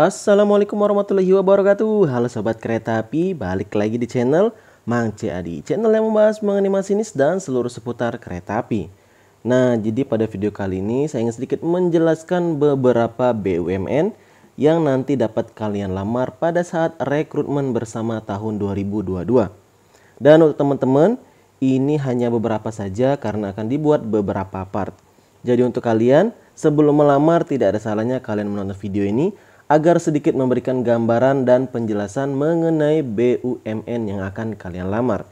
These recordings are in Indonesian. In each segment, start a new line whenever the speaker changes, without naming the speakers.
Assalamualaikum warahmatullahi wabarakatuh Halo Sobat Kereta Api, balik lagi di channel Mang Adi Channel yang membahas mengenai masinis dan seluruh seputar kereta api Nah, jadi pada video kali ini saya ingin sedikit menjelaskan beberapa BUMN Yang nanti dapat kalian lamar pada saat rekrutmen bersama tahun 2022 Dan untuk teman-teman, ini hanya beberapa saja karena akan dibuat beberapa part jadi untuk kalian, sebelum melamar tidak ada salahnya kalian menonton video ini agar sedikit memberikan gambaran dan penjelasan mengenai BUMN yang akan kalian lamar.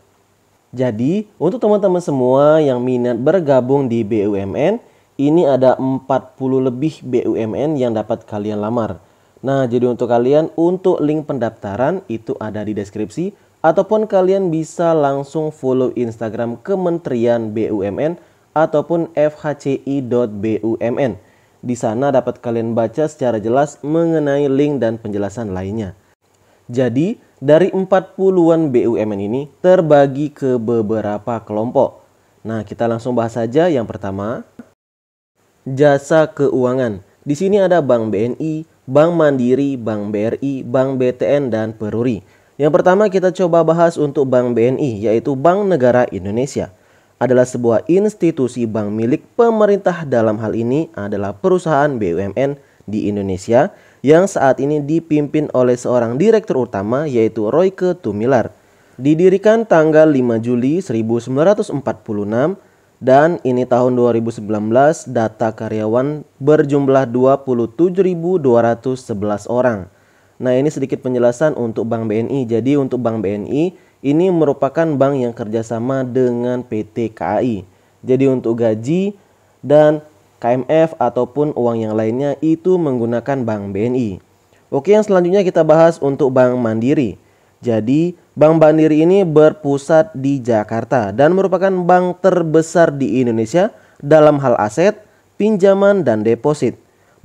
Jadi, untuk teman-teman semua yang minat bergabung di BUMN, ini ada 40 lebih BUMN yang dapat kalian lamar. Nah, jadi untuk kalian untuk link pendaftaran itu ada di deskripsi ataupun kalian bisa langsung follow Instagram Kementerian BUMN ataupun fhci.bumn di sana dapat kalian baca secara jelas mengenai link dan penjelasan lainnya. Jadi, dari 40-an BUMN ini terbagi ke beberapa kelompok. Nah, kita langsung bahas saja yang pertama. Jasa keuangan. Di sini ada Bank BNI, Bank Mandiri, Bank BRI, Bank BTN, dan Peruri. Yang pertama kita coba bahas untuk Bank BNI, yaitu Bank Negara Indonesia adalah sebuah institusi bank milik pemerintah dalam hal ini adalah perusahaan BUMN di Indonesia yang saat ini dipimpin oleh seorang direktur utama yaitu Royke Tumilar. Didirikan tanggal 5 Juli 1946 dan ini tahun 2019 data karyawan berjumlah 27.211 orang. Nah, ini sedikit penjelasan untuk Bank BNI. Jadi untuk Bank BNI ini merupakan bank yang kerjasama dengan PT KAI. Jadi untuk gaji dan KMF ataupun uang yang lainnya itu menggunakan bank BNI. Oke, yang selanjutnya kita bahas untuk Bank Mandiri. Jadi, Bank Mandiri ini berpusat di Jakarta dan merupakan bank terbesar di Indonesia dalam hal aset, pinjaman, dan deposit.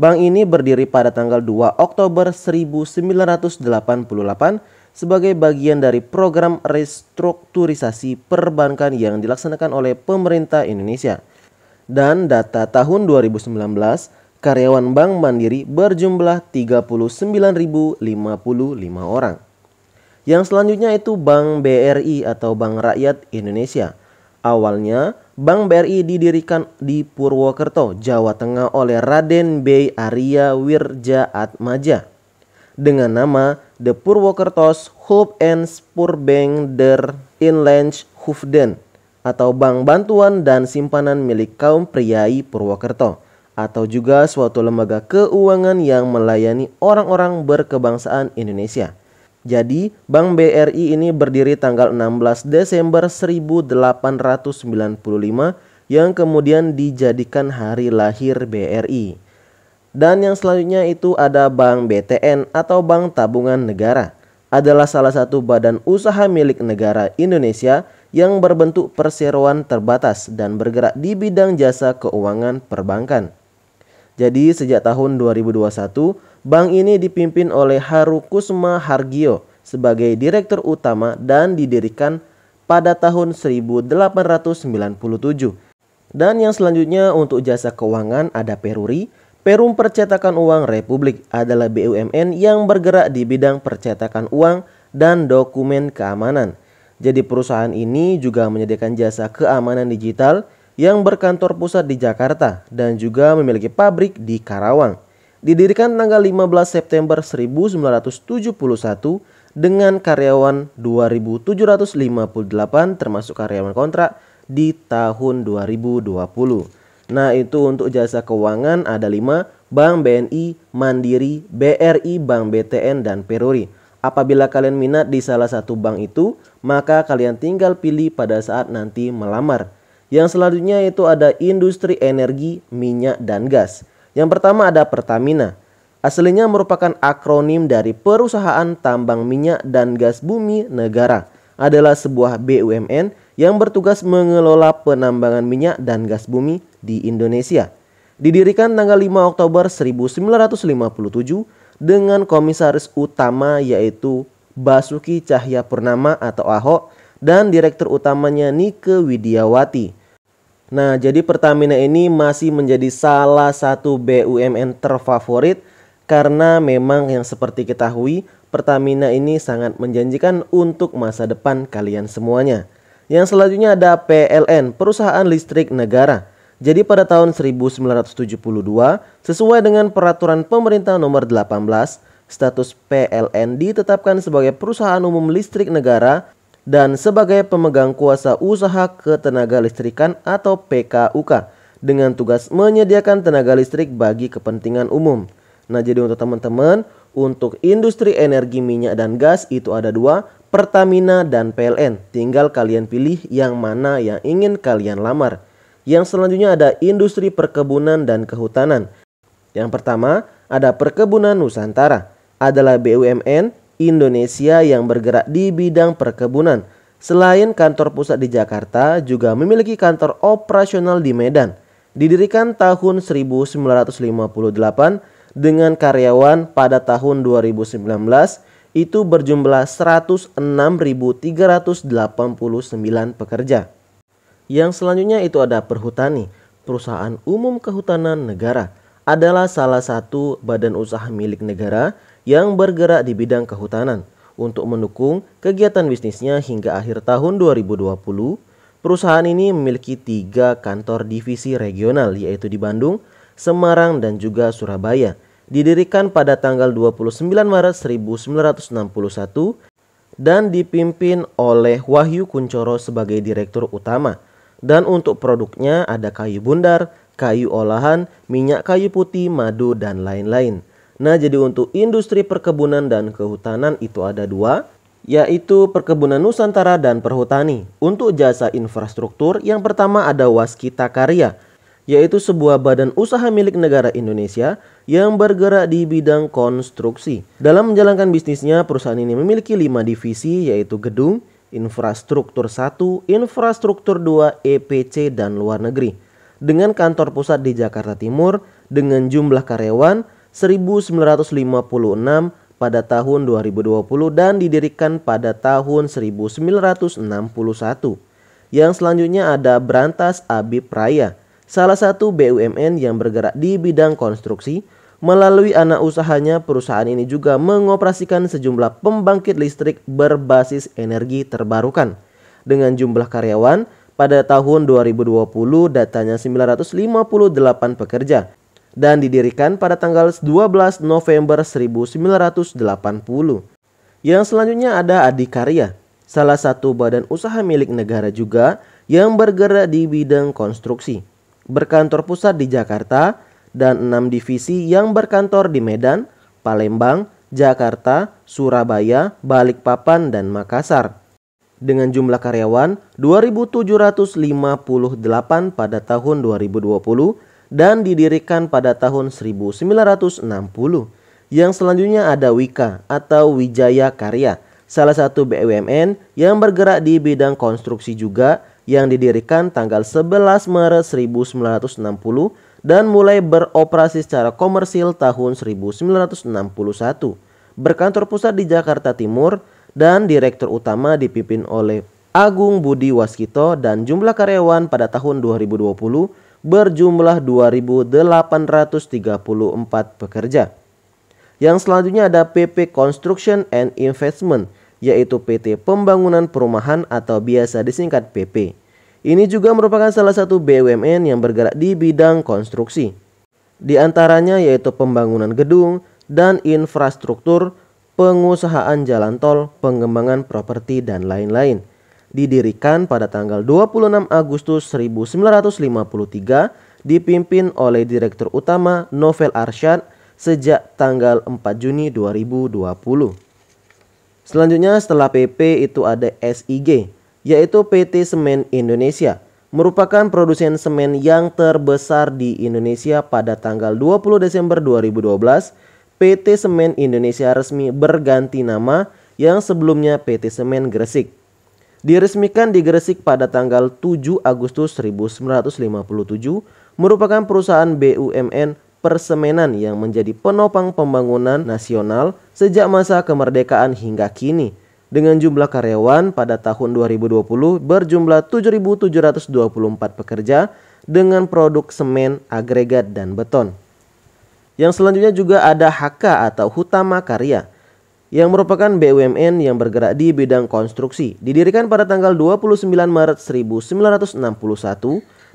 Bank ini berdiri pada tanggal 2 Oktober 1988 sebagai bagian dari program restrukturisasi perbankan yang dilaksanakan oleh pemerintah Indonesia. Dan data tahun 2019, karyawan Bank Mandiri berjumlah 39.055 orang. Yang selanjutnya itu Bank BRI atau Bank Rakyat Indonesia. Awalnya, Bank BRI didirikan di Purwokerto, Jawa Tengah oleh Raden B. Arya Wirja Atmaja dengan nama the Purwokertos, Hulp en Spurbeng der Inlands Hufden atau Bank Bantuan dan Simpanan milik kaum priai Purwokerto atau juga suatu lembaga keuangan yang melayani orang-orang berkebangsaan Indonesia. Jadi, Bank BRI ini berdiri tanggal 16 Desember 1895 yang kemudian dijadikan hari lahir BRI. Dan yang selanjutnya itu ada Bank BTN atau Bank Tabungan Negara. Adalah salah satu badan usaha milik negara Indonesia yang berbentuk perseroan terbatas dan bergerak di bidang jasa keuangan perbankan. Jadi sejak tahun 2021, bank ini dipimpin oleh Haru Kusma Hargio sebagai direktur utama dan didirikan pada tahun 1897. Dan yang selanjutnya untuk jasa keuangan ada Peruri, Perum Percetakan Uang Republik adalah BUMN yang bergerak di bidang percetakan uang dan dokumen keamanan. Jadi perusahaan ini juga menyediakan jasa keamanan digital yang berkantor pusat di Jakarta dan juga memiliki pabrik di Karawang. Didirikan tanggal 15 September 1971 dengan karyawan 2758 termasuk karyawan kontrak di tahun 2020. Nah, itu untuk jasa keuangan ada 5, Bank BNI, Mandiri, BRI, Bank BTN, dan Peruri. Apabila kalian minat di salah satu bank itu, maka kalian tinggal pilih pada saat nanti melamar. Yang selanjutnya itu ada industri energi, minyak, dan gas. Yang pertama ada Pertamina. Aslinya merupakan akronim dari Perusahaan Tambang Minyak dan Gas Bumi Negara. Adalah sebuah BUMN yang bertugas mengelola penambangan minyak dan gas bumi di Indonesia. Didirikan tanggal 5 Oktober 1957 dengan komisaris utama yaitu Basuki Cahya Purnama atau Ahok dan direktur utamanya Nike Widiawati. Nah, jadi Pertamina ini masih menjadi salah satu BUMN terfavorit karena memang yang seperti kita ketahui Pertamina ini sangat menjanjikan untuk masa depan kalian semuanya. Yang selanjutnya ada PLN, Perusahaan Listrik Negara. Jadi pada tahun 1972, sesuai dengan peraturan pemerintah nomor 18, status PLN ditetapkan sebagai perusahaan umum listrik negara dan sebagai pemegang kuasa usaha ketenaga listrikan atau PKUK dengan tugas menyediakan tenaga listrik bagi kepentingan umum. Nah jadi untuk teman-teman, untuk industri energi minyak dan gas itu ada dua, Pertamina dan PLN. Tinggal kalian pilih yang mana yang ingin kalian lamar. Yang selanjutnya ada industri perkebunan dan kehutanan. Yang pertama ada Perkebunan Nusantara, adalah BUMN Indonesia yang bergerak di bidang perkebunan. Selain kantor pusat di Jakarta, juga memiliki kantor operasional di Medan. Didirikan tahun 1958 dengan karyawan pada tahun 2019 itu berjumlah 106.389 pekerja. Yang selanjutnya itu ada perhutani. Perusahaan Umum Kehutanan Negara adalah salah satu badan usaha milik negara yang bergerak di bidang kehutanan. Untuk mendukung kegiatan bisnisnya hingga akhir tahun 2020, perusahaan ini memiliki tiga kantor divisi regional yaitu di Bandung, Semarang, dan juga Surabaya. Didirikan pada tanggal 29 Maret 1961 dan dipimpin oleh Wahyu Kuncoro sebagai direktur utama. Dan untuk produknya ada kayu bundar, kayu olahan, minyak kayu putih, madu, dan lain-lain. Nah jadi untuk industri perkebunan dan kehutanan itu ada dua, yaitu perkebunan Nusantara dan perhutani. Untuk jasa infrastruktur yang pertama ada Waskita Karya, yaitu sebuah badan usaha milik negara Indonesia yang bergerak di bidang konstruksi. Dalam menjalankan bisnisnya, perusahaan ini memiliki lima divisi yaitu gedung, Infrastruktur 1, Infrastruktur 2, EPC, dan luar negeri. Dengan kantor pusat di Jakarta Timur dengan jumlah karyawan 1956 pada tahun 2020 dan didirikan pada tahun 1961. Yang selanjutnya ada Brantas Abipraya, salah satu BUMN yang bergerak di bidang konstruksi, Melalui anak usahanya, perusahaan ini juga mengoperasikan sejumlah pembangkit listrik berbasis energi terbarukan. Dengan jumlah karyawan, pada tahun 2020 datanya 958 pekerja dan didirikan pada tanggal 12 November 1980. Yang selanjutnya ada Adikarya, salah satu badan usaha milik negara juga yang bergerak di bidang konstruksi. Berkantor pusat di Jakarta, dan 6 divisi yang berkantor di Medan, Palembang, Jakarta, Surabaya, Balikpapan, dan Makassar. Dengan jumlah karyawan 2.758 pada tahun 2020 dan didirikan pada tahun 1960. Yang selanjutnya ada Wika atau Wijaya Karya, salah satu BUMN yang bergerak di bidang konstruksi juga yang didirikan tanggal 11 Maret 1960 dan mulai beroperasi secara komersil tahun 1961. Berkantor pusat di Jakarta Timur dan direktur utama dipimpin oleh Agung Budi Waskito dan jumlah karyawan pada tahun 2020 berjumlah 2.834 pekerja. Yang selanjutnya ada PP Construction and Investment yaitu PT Pembangunan Perumahan atau biasa disingkat PP. Ini juga merupakan salah satu BUMN yang bergerak di bidang konstruksi. Di antaranya yaitu pembangunan gedung dan infrastruktur, pengusahaan jalan tol, pengembangan properti dan lain-lain. Didirikan pada tanggal 26 Agustus 1953 dipimpin oleh Direktur Utama Novel Arsyad sejak tanggal 4 Juni 2020. Selanjutnya setelah PP itu ada SIG yaitu PT Semen Indonesia, merupakan produsen semen yang terbesar di Indonesia pada tanggal 20 Desember 2012. PT Semen Indonesia resmi berganti nama yang sebelumnya PT Semen Gresik. Diresmikan di Gresik pada tanggal 7 Agustus 1957, merupakan perusahaan BUMN persemenan yang menjadi penopang pembangunan nasional sejak masa kemerdekaan hingga kini dengan jumlah karyawan pada tahun 2020 berjumlah 7.724 pekerja dengan produk semen, agregat, dan beton. Yang selanjutnya juga ada HK atau Hutama Karya yang merupakan BUMN yang bergerak di bidang konstruksi. Didirikan pada tanggal 29 Maret 1961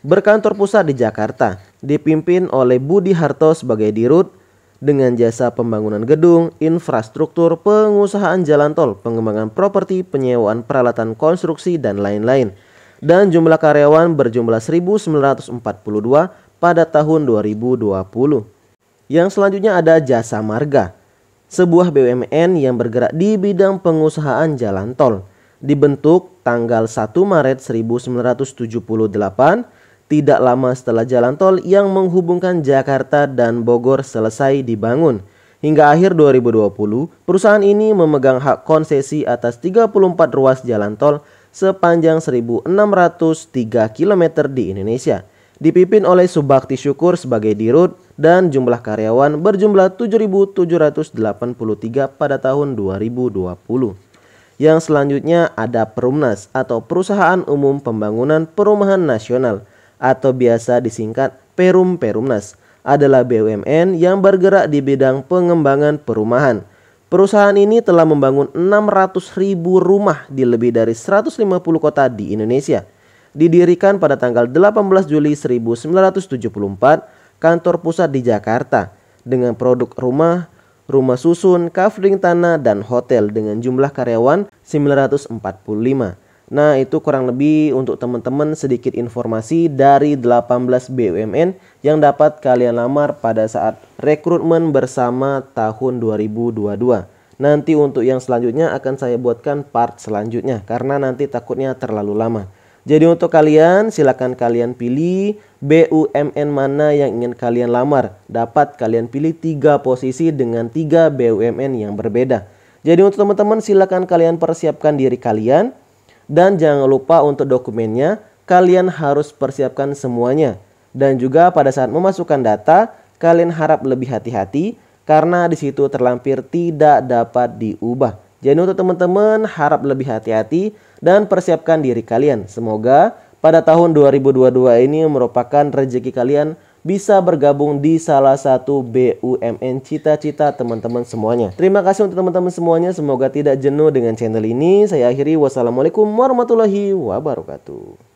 berkantor pusat di Jakarta, dipimpin oleh Budi Harto sebagai dirut dengan jasa pembangunan gedung, infrastruktur, pengusahaan jalan tol, pengembangan properti, penyewaan peralatan konstruksi, dan lain-lain. Dan jumlah karyawan berjumlah 1942 pada tahun 2020. Yang selanjutnya ada jasa marga, sebuah BUMN yang bergerak di bidang pengusahaan jalan tol. Dibentuk tanggal 1 Maret 1978 tidak lama setelah jalan tol yang menghubungkan Jakarta dan Bogor selesai dibangun. Hingga akhir 2020, perusahaan ini memegang hak konsesi atas 34 ruas jalan tol sepanjang 1.603 km di Indonesia. Dipimpin oleh Subakti Syukur sebagai dirut dan jumlah karyawan berjumlah 7.783 pada tahun 2020. Yang selanjutnya ada Perumnas atau Perusahaan Umum Pembangunan Perumahan Nasional – atau biasa disingkat Perum Perumnas adalah BUMN yang bergerak di bidang pengembangan perumahan. Perusahaan ini telah membangun 600 ribu rumah di lebih dari 150 kota di Indonesia. Didirikan pada tanggal 18 Juli 1974, kantor pusat di Jakarta dengan produk rumah, rumah susun, covering tanah, dan hotel dengan jumlah karyawan 945. Nah, itu kurang lebih untuk teman-teman sedikit informasi dari 18 BUMN yang dapat kalian lamar pada saat rekrutmen bersama tahun 2022. Nanti untuk yang selanjutnya akan saya buatkan part selanjutnya karena nanti takutnya terlalu lama. Jadi untuk kalian silakan kalian pilih BUMN mana yang ingin kalian lamar. Dapat kalian pilih 3 posisi dengan 3 BUMN yang berbeda. Jadi untuk teman-teman silakan kalian persiapkan diri kalian dan jangan lupa untuk dokumennya, kalian harus persiapkan semuanya. Dan juga pada saat memasukkan data, kalian harap lebih hati-hati karena di situ terlampir tidak dapat diubah. Jadi untuk teman-teman harap lebih hati-hati dan persiapkan diri kalian. Semoga pada tahun 2022 ini merupakan rezeki kalian bisa bergabung di salah satu BUMN cita-cita teman-teman semuanya. Terima kasih untuk teman-teman semuanya. Semoga tidak jenuh dengan channel ini. Saya akhiri. Wassalamualaikum warahmatullahi wabarakatuh.